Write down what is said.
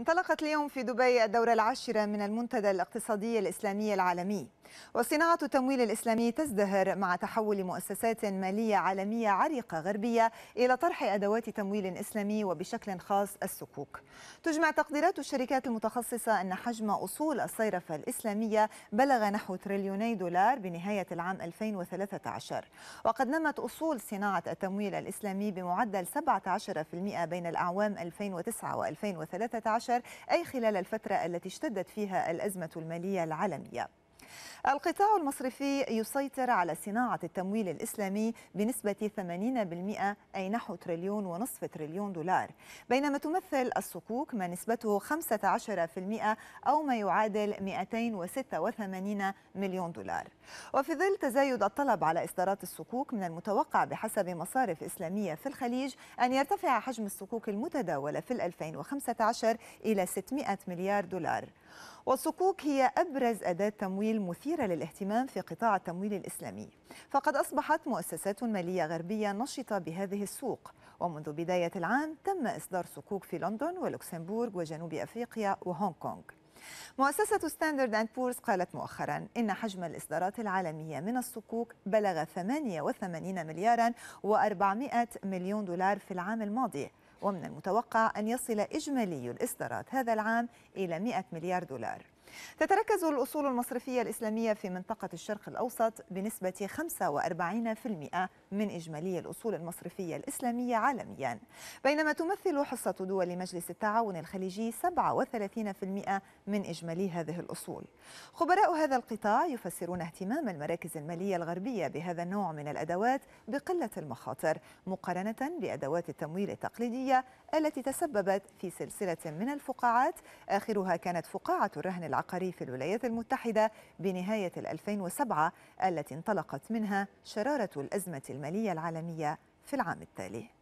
انطلقت اليوم في دبي الدورة العاشرة من المنتدى الاقتصادي الإسلامي العالمي وصناعة التمويل الإسلامي تزدهر مع تحول مؤسسات مالية عالمية عريقة غربية إلى طرح أدوات تمويل إسلامي وبشكل خاص السكوك تجمع تقديرات الشركات المتخصصة أن حجم أصول الصيرفة الإسلامية بلغ نحو تريليوني دولار بنهاية العام 2013 وقد نمت أصول صناعة التمويل الإسلامي بمعدل 17% بين الأعوام 2009 و2013 أي خلال الفترة التي اشتدت فيها الأزمة المالية العالمية القطاع المصرفي يسيطر على صناعة التمويل الإسلامي بنسبة 80% أي نحو تريليون ونصف تريليون دولار بينما تمثل الصكوك ما نسبته 15% أو ما يعادل 286 مليون دولار وفي ظل تزايد الطلب على إصدارات الصكوك من المتوقع بحسب مصارف إسلامية في الخليج أن يرتفع حجم الصكوك المتداولة في 2015 إلى 600 مليار دولار والصكوك هي أبرز أداة تمويل مثيرة للاهتمام في قطاع التمويل الإسلامي فقد أصبحت مؤسسات مالية غربية نشطة بهذه السوق ومنذ بداية العام تم إصدار صكوك في لندن ولوكسمبورغ وجنوب أفريقيا وهونغ كونغ مؤسسة ستاندرد أند بورز قالت مؤخرا إن حجم الإصدارات العالمية من الصكوك بلغ 88 مليارا و400 مليون دولار في العام الماضي ومن المتوقع أن يصل إجمالي الإصدارات هذا العام إلى 100 مليار دولار تتركز الأصول المصرفية الإسلامية في منطقة الشرق الأوسط بنسبة 45% من إجمالي الأصول المصرفية الإسلامية عالميا بينما تمثل حصة دول مجلس التعاون الخليجي 37% من إجمالي هذه الأصول خبراء هذا القطاع يفسرون اهتمام المراكز المالية الغربية بهذا النوع من الأدوات بقلة المخاطر مقارنة بأدوات التمويل التقليدية التي تسببت في سلسلة من الفقاعات آخرها كانت فقاعة الرهن العالمي العقاري في الولايات المتحدة بنهاية 2007 التي انطلقت منها شرارة الأزمة المالية العالمية في العام التالي